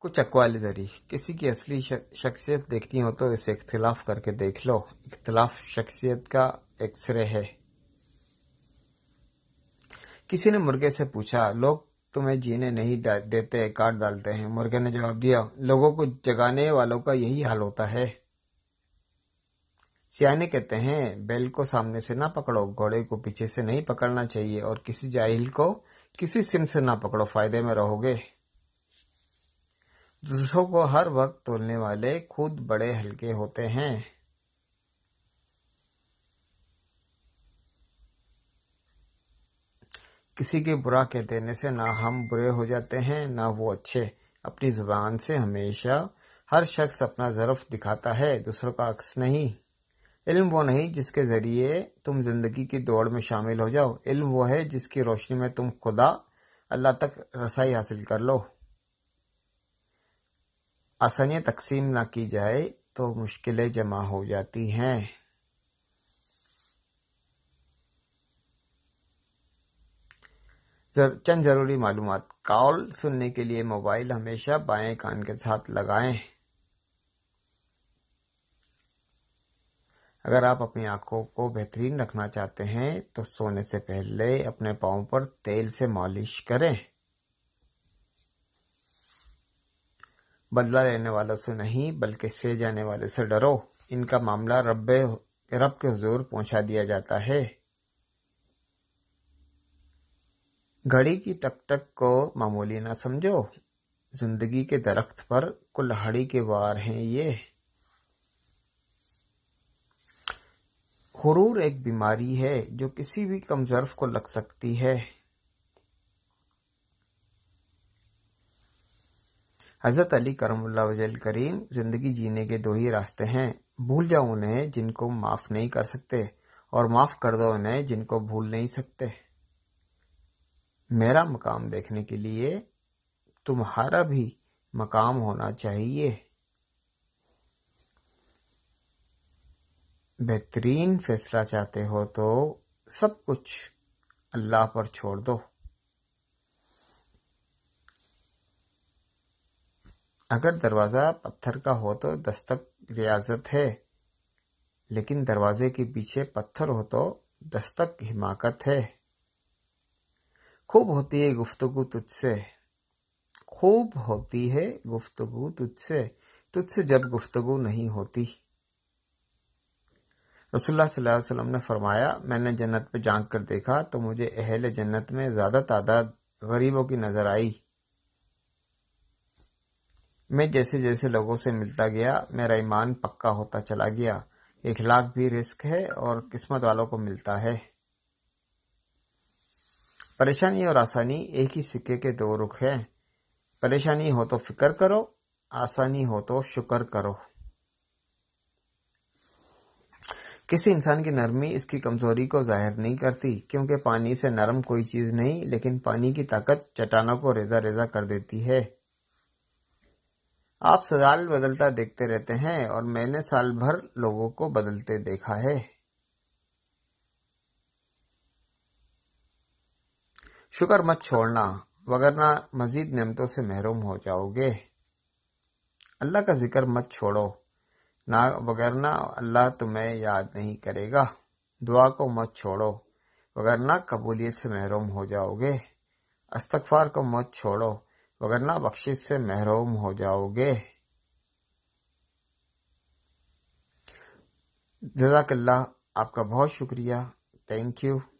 कुछ अकवाल जरिए किसी की असली शख्सियत देखती हो तो इसे इख्तलाफ करके देख लो इख्तलाफ शख्सियत का एक्सरे है किसी ने मुर्गे से पूछा लोग तुम्हें जीने नहीं देते काट डालते हैं मुर्गे ने जवाब दिया लोगों को जगाने वालों का यही हाल होता है सियाने कहते हैं बैल को सामने से ना पकड़ो घोड़े को पीछे से नहीं पकड़ना चाहिए और किसी जाहिल को किसी सिम से ना पकड़ो फायदे में रहोगे दूसरों को हर वक्त तोलने वाले खुद बड़े हल्के होते हैं किसी के बुरा कह देने से ना हम बुरे हो जाते हैं ना वो अच्छे अपनी जुबान से हमेशा हर शख्स अपना जरफ दिखाता है दूसरों का अक्स नहीं इल्म वो नहीं जिसके जरिए तुम जिंदगी की दौड़ में शामिल हो जाओ इल्म वो है जिसकी रोशनी में तुम खुदा अल्लाह तक रसाई हासिल कर लो आसानियाँ तकसीम ना की जाए तो मुश्किलें जमा हो जाती हैं चंद ज़रूरी मालूम कॉल सुनने के लिए मोबाइल हमेशा बाएं कान के साथ लगाएं अगर आप अपनी आंखों को बेहतरीन रखना चाहते हैं तो सोने से पहले अपने पाओ पर तेल से मालिश करें बदला लेने वालों से नहीं बल्कि से जाने वाले से डरो इनका मामला रब रब के हजूर पहुंचा दिया जाता है घड़ी की टकटक को मामूली ना समझो जिंदगी के दरख्त पर कुल्हाड़ी के वार हैं ये हुरूर एक बीमारी है जो किसी भी कमजर्फ को लग सकती है हज़रत अली करम वजल करीम ज़िंदगी जीने के दो ही रास्ते हैं भूल जाओ उन्हें जिनको माफ़ नहीं कर सकते और माफ़ कर दो उन्हें जिनको भूल नहीं सकते मेरा मकाम देखने के लिए तुम्हारा भी मकाम होना चाहिए बेहतरीन फैसला चाहते हो तो सब कुछ अल्लाह पर छोड़ दो अगर दरवाज़ा पत्थर का हो तो दस्तक रियाजत है लेकिन दरवाजे के पीछे पत्थर हो तो दस्तक हिमाकत है खूब होती है गुफ्तगु तुझसे खूब होती है गुफ्तगु तुझसे तुझसे जब गुफ्तगु नहीं होती रसुल्ला सल्लल्लाहु अलैहि वसल्लम ने फरमाया मैंने जन्नत पे झांक कर देखा तो मुझे अहल जन्नत में ज़्यादा तादाद गरीबों की नज़र आई मैं जैसे जैसे लोगों से मिलता गया मेरा ईमान पक्का होता चला गया इखलाक भी रिस्क है और किस्मत वालों को मिलता है परेशानी और आसानी एक ही सिक्के के दो रुख हैं परेशानी हो तो फिक्र करो आसानी हो तो शुक्र करो किसी इंसान की नरमी इसकी कमजोरी को जाहिर नहीं करती क्योंकि पानी से नरम कोई चीज नहीं लेकिन पानी की ताकत चट्टानों को रेजा रेजा कर देती है आप साल बदलता देखते रहते हैं और मैंने साल भर लोगों को बदलते देखा है शुक्र मत छोड़ना वगरना मजीद नियमतों से महरूम हो जाओगे अल्लाह का जिक्र मत छोड़ो ना वगरना अल्लाह तुम्हें याद नहीं करेगा दुआ को मत छोड़ो वगरना कबूलियत से महरूम हो जाओगे अस्तगफार को मत छोड़ो वगरना बख्शिश से महरूम हो जाओगे जजाकल्ला आपका बहुत शुक्रिया थैंक यू